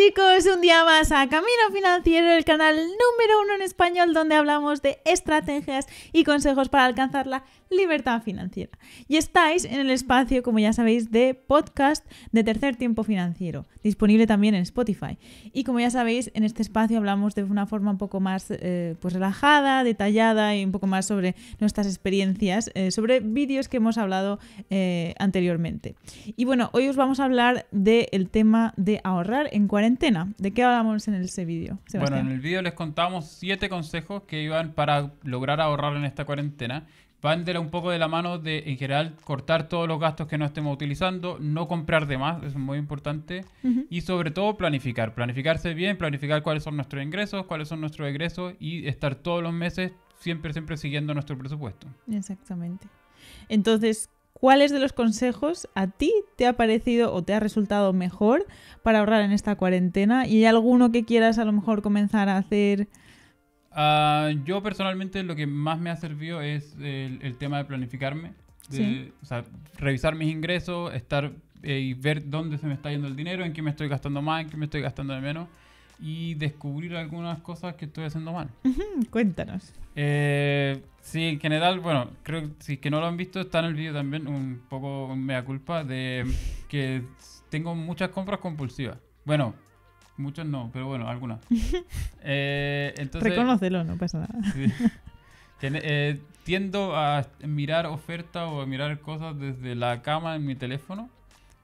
chicos, un día más a Camino Financiero, el canal número uno en español donde hablamos de estrategias y consejos para alcanzar la libertad financiera. Y estáis en el espacio, como ya sabéis, de podcast de Tercer Tiempo Financiero, disponible también en Spotify. Y como ya sabéis, en este espacio hablamos de una forma un poco más eh, pues relajada, detallada y un poco más sobre nuestras experiencias, eh, sobre vídeos que hemos hablado eh, anteriormente. Y bueno, hoy os vamos a hablar del tema de ahorrar en 40 cuarentena. ¿De qué hablamos en ese vídeo? Bueno, en el vídeo les contamos siete consejos que iban para lograr ahorrar en esta cuarentena. Van de la, un poco de la mano de, en general, cortar todos los gastos que no estemos utilizando, no comprar de más, eso es muy importante, y sobre todo planificar, planificarse bien, planificar cuáles son nuestros ingresos, cuáles son nuestros egresos y estar todos los meses siempre, siempre siguiendo nuestro presupuesto. Exactamente. Entonces, ¿Cuáles de los consejos a ti te ha parecido o te ha resultado mejor para ahorrar en esta cuarentena? ¿Y hay alguno que quieras a lo mejor comenzar a hacer? Ah, yo personalmente lo que más me ha servido es el, tema de planificarme, de, o sea, revisar mis ingresos, estar eh, y ver dónde se me está yendo el dinero, en qué me estoy gastando más, en qué me estoy gastando menos y descubrir algunas cosas que estoy haciendo mal. cuéntanos. Eh, sí, en general, bueno, creo que si que no lo han visto, está en el vídeo también un poco mea culpa de que tengo muchas compras compulsivas. Bueno, muchas no, pero bueno, algunas. eh, Reconócelo, no pasa nada. Eh, tiendo a mirar ofertas o a mirar cosas desde la cama en mi teléfono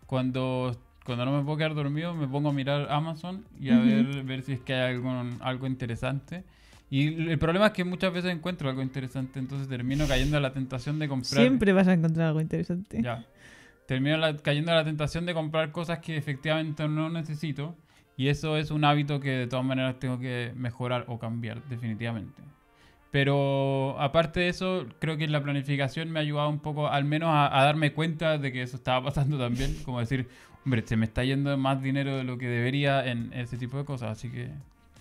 cuando cuando no me puedo quedar dormido, me pongo a mirar Amazon y a ver, ver si es que hay algo, algo interesante. Y el problema es que muchas veces encuentro algo interesante, entonces termino cayendo a la tentación de comprar. Siempre vas a encontrar algo interesante. Ya. Termino cayendo a la tentación de comprar cosas que efectivamente no necesito. Y eso es un hábito que de todas maneras tengo que mejorar o cambiar, definitivamente. Pero aparte de eso, creo que la planificación me ha ayudado un poco, al menos a darme cuenta de que eso estaba pasando también. Como decir, Hombre, se me está yendo más dinero de lo que debería en ese tipo de cosas, así que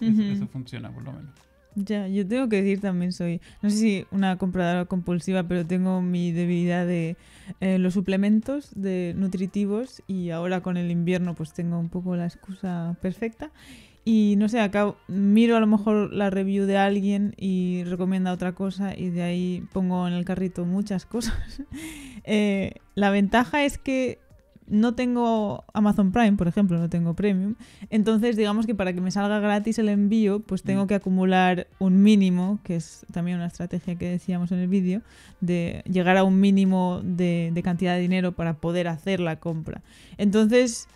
eso, funciona por lo menos. Ya, yo tengo que decir también soy, no sé si una compradora compulsiva, pero tengo mi debilidad de eh, los suplementos de nutritivos y ahora con el invierno pues tengo un poco la excusa perfecta. Y no sé, acá miro a lo mejor la review de alguien y recomienda otra cosa y de ahí pongo en el carrito muchas cosas. Eh, la ventaja es que no tengo Amazon Prime, por ejemplo, no tengo Premium. Entonces, digamos que para que me salga gratis el envío, pues mm. tengo que acumular un mínimo, que es también una estrategia que decíamos en el vídeo, de llegar a un mínimo de, de cantidad de dinero para poder hacer la compra. Entonces,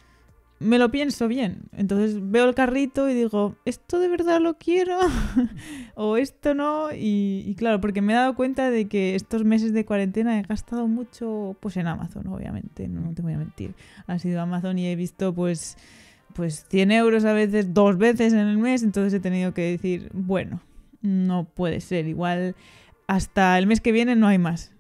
me lo pienso bien. Entonces veo el carrito y digo, ¿esto de verdad lo quiero? o esto no. Y, claro, porque me he dado cuenta de que estos meses de cuarentena he gastado mucho pues en Amazon, obviamente, no, te voy a mentir. Ha sido Amazon y he visto pues, pues 100 euros a veces, dos veces en el mes. Entonces he tenido que decir, bueno, no puede ser. Igual hasta el mes que viene no hay más.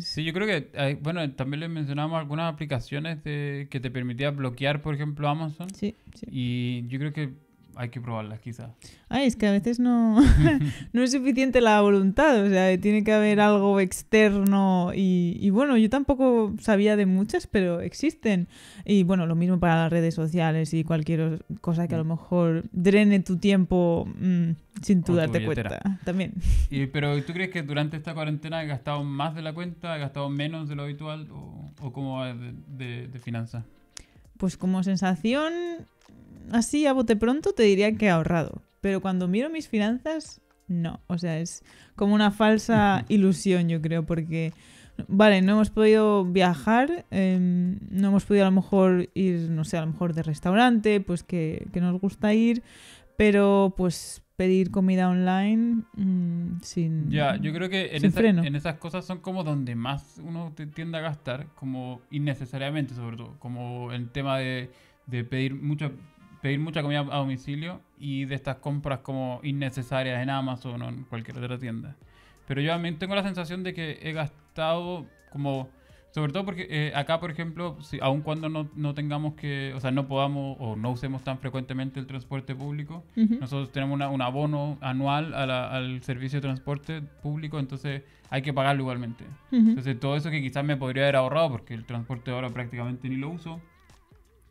Sí, yo creo que, eh, bueno, también les mencionamos algunas aplicaciones que te permitían bloquear, por ejemplo, Amazon. Sí, sí. Y yo creo que hay que probarlas quizás. Ay, es que a veces no, no es suficiente la voluntad, o sea, tiene que haber algo externo y, bueno, yo tampoco sabía de muchas, pero existen. Y bueno, lo mismo para las redes sociales y cualquier cosa que a lo mm. mejor drene tu tiempo mm, sin tú darte cuenta también. Y, pero ¿tú crees que durante esta cuarentena has gastado más de la cuenta, has gastado menos de lo habitual o, o cómo va de, de finanzas? Pues como sensación así a bote pronto te diría que he ahorrado, pero cuando miro mis finanzas, no. O sea, es como una falsa ilusión, yo creo, porque, vale, no hemos podido viajar, em, no hemos podido a lo mejor ir, no sé, a lo mejor de restaurante, pues que, nos gusta ir, pero pues pedir comida online mm, sin Ya, yo creo que en, en, esas cosas son como donde más uno tiende a gastar, como innecesariamente sobre todo, como el tema de, de pedir muchas pedir mucha comida a domicilio y de estas compras como innecesarias en Amazon o en cualquier otra tienda. Pero yo también tengo la sensación de que he gastado como... Sobre todo porque eh, acá, por ejemplo, aun cuando no, no, tengamos que, o sea, no podamos o no usemos tan frecuentemente el transporte público, nosotros tenemos un abono anual al servicio de transporte público, entonces hay que pagarlo igualmente. Entonces todo eso que quizás me podría haber ahorrado, porque el transporte ahora prácticamente ni lo uso,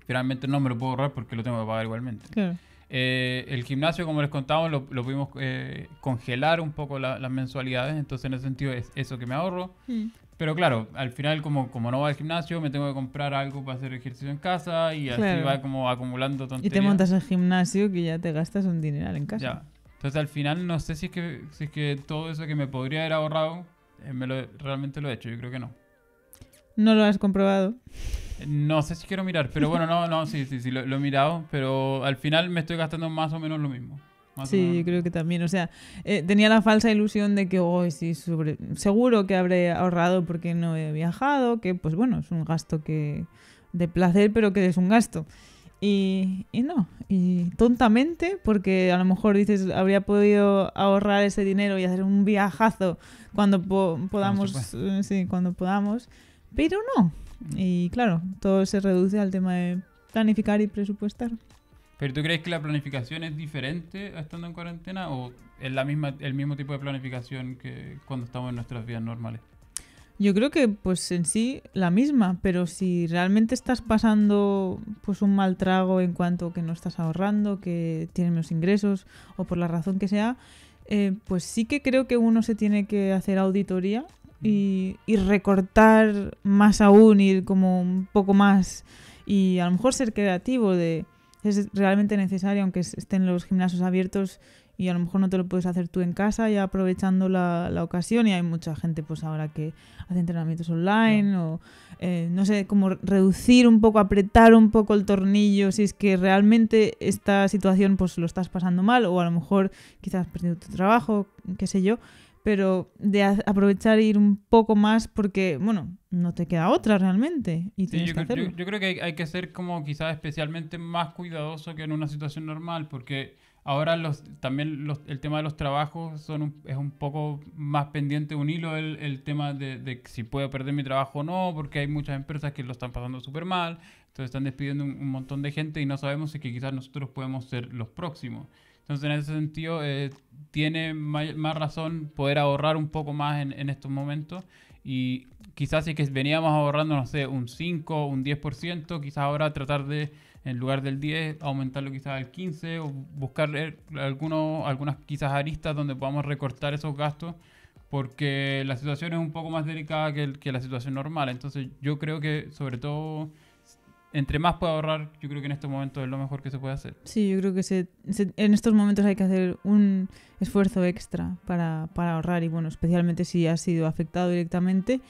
finalmente no me lo puedo ahorrar porque lo tengo que pagar igualmente. Claro. Eh, el gimnasio, como les contábamos, lo, pudimos eh, congelar un poco las mensualidades, entonces en ese sentido es eso que me ahorro. Mm. Pero claro, al final como, como no va al gimnasio, me tengo que comprar algo para hacer ejercicio en casa y así va como acumulando tonterías. Y te montas al gimnasio que ya te gastas un dineral en casa. Ya. Entonces al final no sé si es que, es que todo eso que me podría haber ahorrado, eh, me lo, realmente lo he hecho, yo creo que no. No lo has comprobado. No sé si quiero mirar, pero bueno, no, no, sí, sí, sí, lo, he mirado, pero al final me estoy gastando más o menos lo mismo. sí, creo que también. O sea, eh, tenía la falsa ilusión de que, oh, sí, seguro que habré ahorrado porque no he viajado, que pues bueno, es un gasto que de placer, pero que es un gasto. Y, no, y tontamente, porque a lo mejor dices, habría podido ahorrar ese dinero y hacer un viajazo cuando podamos, eh, sí, cuando podamos. Pero no. Y claro, todo se reduce al tema de planificar y presupuestar. ¿Pero tú crees que la planificación es diferente estando en cuarentena o es la misma, el mismo tipo de planificación que cuando estamos en nuestras vidas normales? Yo creo que pues en sí la misma, pero si realmente estás pasando pues un mal trago en cuanto que no estás ahorrando, que tienes menos ingresos o por la razón que sea, eh, pues sí que creo que uno se tiene que hacer auditoría y, recortar más aún, ir como un poco más y a lo mejor ser creativo de es realmente necesario aunque estén los gimnasios abiertos y a lo mejor no te lo puedes hacer tú en casa ya aprovechando la, ocasión y hay mucha gente pues ahora que hace entrenamientos online o eh, no sé como reducir un poco apretar un poco el tornillo si es que realmente esta situación pues lo estás pasando mal o a lo mejor quizás has perdido tu trabajo qué sé yo pero de aprovechar e ir un poco más porque, bueno, no te queda otra realmente. Y tienes yo, que yo, yo, creo que hay, que ser como quizás especialmente más cuidadoso que en una situación normal porque ahora los, también los, el tema de los trabajos son es un poco más pendiente un hilo el, tema de, si puedo perder mi trabajo o no porque hay muchas empresas que lo están pasando súper mal, entonces están despidiendo un, montón de gente y no sabemos si quizás nosotros podemos ser los próximos. Entonces, en ese sentido, eh, tiene más, razón poder ahorrar un poco más en, estos momentos. Y quizás si es que veníamos ahorrando, no sé, un 5, un 10%, quizás ahora tratar de, en lugar del 10, aumentarlo quizás al 15 o buscar eh, algunos, algunas quizás aristas donde podamos recortar esos gastos, porque la situación es un poco más delicada que, que la situación normal. Entonces yo creo que sobre todo entre más pueda ahorrar, yo creo que en estos momentos es lo mejor que se puede hacer. Sí, yo creo que se, en estos momentos hay que hacer un esfuerzo extra para, ahorrar y bueno, especialmente si ha sido afectado directamente.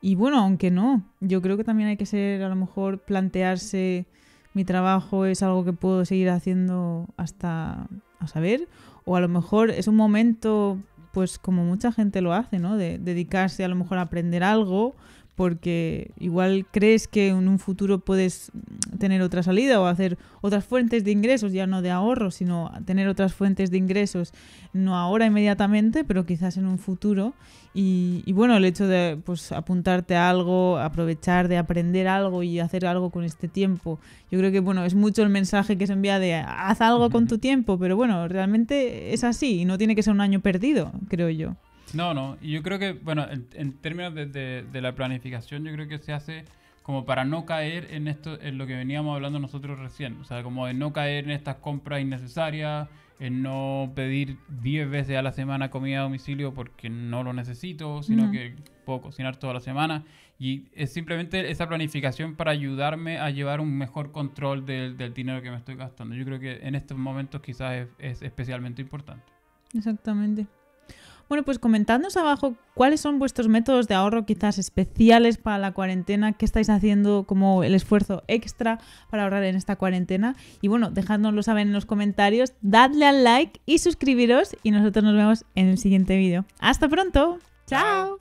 Y bueno, aunque no, yo creo que también hay que ser, a lo mejor, plantearse mi trabajo es algo que puedo seguir haciendo hasta a saber, o a lo mejor es un momento, pues como mucha gente lo hace, ¿no? De dedicarse a lo mejor a aprender algo, porque igual crees que en un futuro puedes tener otra salida o hacer otras fuentes de ingresos, ya no de ahorro, sino tener otras fuentes de ingresos, no ahora inmediatamente, pero quizás en un futuro. Y, bueno, el hecho de pues, apuntarte a algo, aprovechar de aprender algo y hacer algo con este tiempo, yo creo que bueno, es mucho el mensaje que se envía de haz algo con tu tiempo, pero bueno, realmente es así y no tiene que ser un año perdido, creo yo. No, no. Yo creo que, bueno, en, términos de, la planificación, yo creo que se hace como para no caer en esto, en lo que veníamos hablando nosotros recién. O sea, como de no caer en estas compras innecesarias, en no pedir 10 veces a la semana comida a domicilio porque no lo necesito, sino que puedo cocinar toda la semana. Y es simplemente esa planificación para ayudarme a llevar un mejor control del, dinero que me estoy gastando. Yo creo que en estos momentos quizás es especialmente importante. Exactamente. Bueno, pues comentadnos abajo cuáles son vuestros métodos de ahorro quizás especiales para la cuarentena, qué estáis haciendo como el esfuerzo extra para ahorrar en esta cuarentena. Y bueno, dejadnoslo saber en los comentarios, dadle al like y suscribiros y nosotros nos vemos en el siguiente vídeo. Hasta pronto, chao.